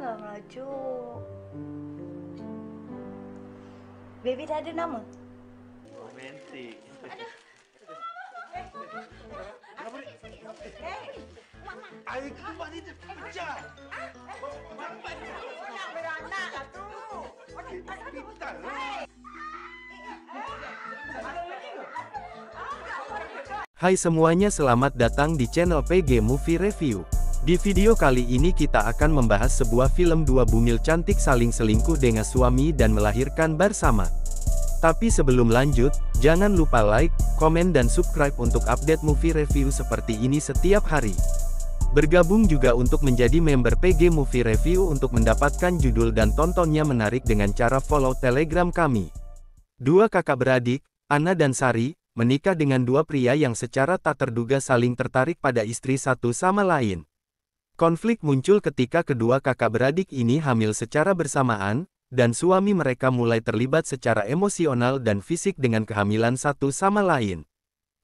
nggak baby tak ada nama romantik Hai semuanya selamat datang di channel PG Movie Review. Di video kali ini kita akan membahas sebuah film dua bungil cantik saling selingkuh dengan suami dan melahirkan bersama. Tapi sebelum lanjut, jangan lupa like, komen dan subscribe untuk update movie review seperti ini setiap hari. Bergabung juga untuk menjadi member PG Movie Review untuk mendapatkan judul dan tontonnya menarik dengan cara follow telegram kami. Dua kakak beradik, Ana dan Sari, menikah dengan dua pria yang secara tak terduga saling tertarik pada istri satu sama lain. Konflik muncul ketika kedua kakak beradik ini hamil secara bersamaan, dan suami mereka mulai terlibat secara emosional dan fisik dengan kehamilan satu sama lain.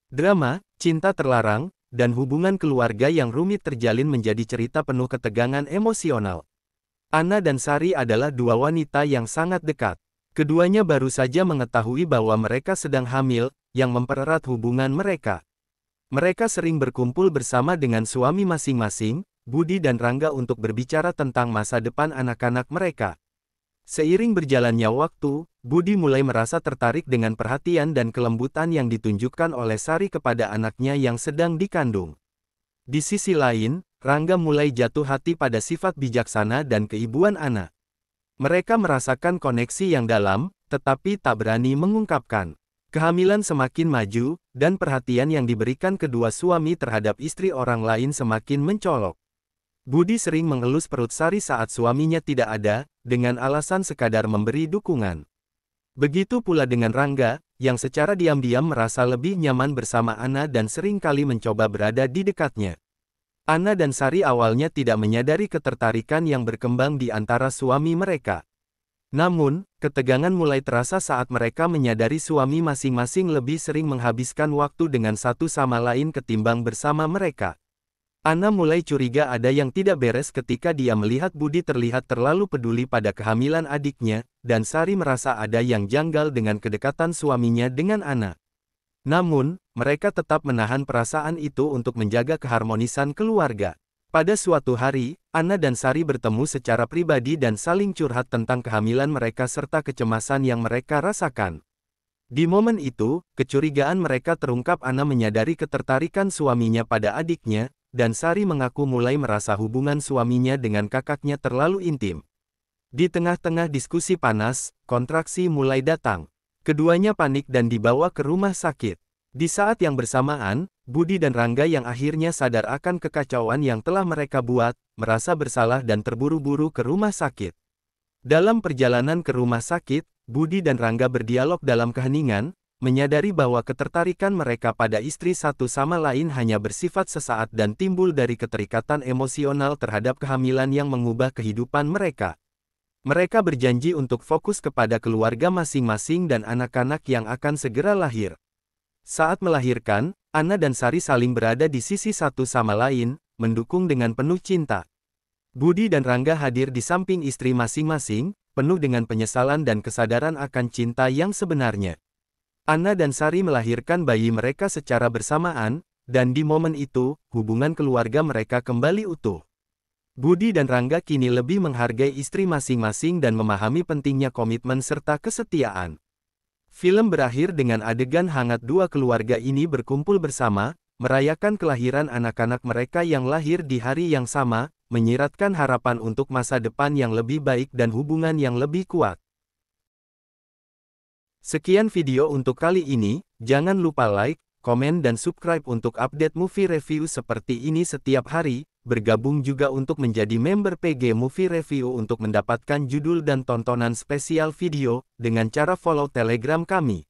Drama, cinta terlarang, dan hubungan keluarga yang rumit terjalin menjadi cerita penuh ketegangan emosional. Anna dan Sari adalah dua wanita yang sangat dekat. Keduanya baru saja mengetahui bahwa mereka sedang hamil, yang mempererat hubungan mereka. Mereka sering berkumpul bersama dengan suami masing-masing, Budi dan Rangga untuk berbicara tentang masa depan anak-anak mereka. Seiring berjalannya waktu, Budi mulai merasa tertarik dengan perhatian dan kelembutan yang ditunjukkan oleh Sari kepada anaknya yang sedang dikandung. Di sisi lain, Rangga mulai jatuh hati pada sifat bijaksana dan keibuan anak. Mereka merasakan koneksi yang dalam, tetapi tak berani mengungkapkan. Kehamilan semakin maju, dan perhatian yang diberikan kedua suami terhadap istri orang lain semakin mencolok. Budi sering mengelus perut Sari saat suaminya tidak ada, dengan alasan sekadar memberi dukungan. Begitu pula dengan Rangga, yang secara diam-diam merasa lebih nyaman bersama Ana dan sering kali mencoba berada di dekatnya. Ana dan Sari awalnya tidak menyadari ketertarikan yang berkembang di antara suami mereka. Namun, ketegangan mulai terasa saat mereka menyadari suami masing-masing lebih sering menghabiskan waktu dengan satu sama lain ketimbang bersama mereka. Ana mulai curiga ada yang tidak beres ketika dia melihat Budi terlihat terlalu peduli pada kehamilan adiknya, dan Sari merasa ada yang janggal dengan kedekatan suaminya dengan Ana. Namun, mereka tetap menahan perasaan itu untuk menjaga keharmonisan keluarga. Pada suatu hari, Ana dan Sari bertemu secara pribadi dan saling curhat tentang kehamilan mereka serta kecemasan yang mereka rasakan. Di momen itu, kecurigaan mereka terungkap Ana menyadari ketertarikan suaminya pada adiknya, dan Sari mengaku mulai merasa hubungan suaminya dengan kakaknya terlalu intim. Di tengah-tengah diskusi panas, kontraksi mulai datang. Keduanya panik dan dibawa ke rumah sakit. Di saat yang bersamaan, Budi dan Rangga yang akhirnya sadar akan kekacauan yang telah mereka buat, merasa bersalah dan terburu-buru ke rumah sakit. Dalam perjalanan ke rumah sakit, Budi dan Rangga berdialog dalam keheningan, menyadari bahwa ketertarikan mereka pada istri satu sama lain hanya bersifat sesaat dan timbul dari keterikatan emosional terhadap kehamilan yang mengubah kehidupan mereka. Mereka berjanji untuk fokus kepada keluarga masing-masing dan anak-anak yang akan segera lahir. Saat melahirkan, Anna dan Sari saling berada di sisi satu sama lain, mendukung dengan penuh cinta. Budi dan Rangga hadir di samping istri masing-masing, penuh dengan penyesalan dan kesadaran akan cinta yang sebenarnya. Anna dan Sari melahirkan bayi mereka secara bersamaan, dan di momen itu, hubungan keluarga mereka kembali utuh. Budi dan Rangga kini lebih menghargai istri masing-masing dan memahami pentingnya komitmen serta kesetiaan. Film berakhir dengan adegan hangat dua keluarga ini berkumpul bersama, merayakan kelahiran anak-anak mereka yang lahir di hari yang sama, menyiratkan harapan untuk masa depan yang lebih baik dan hubungan yang lebih kuat. Sekian video untuk kali ini, jangan lupa like, komen dan subscribe untuk update movie review seperti ini setiap hari, bergabung juga untuk menjadi member PG Movie Review untuk mendapatkan judul dan tontonan spesial video, dengan cara follow telegram kami.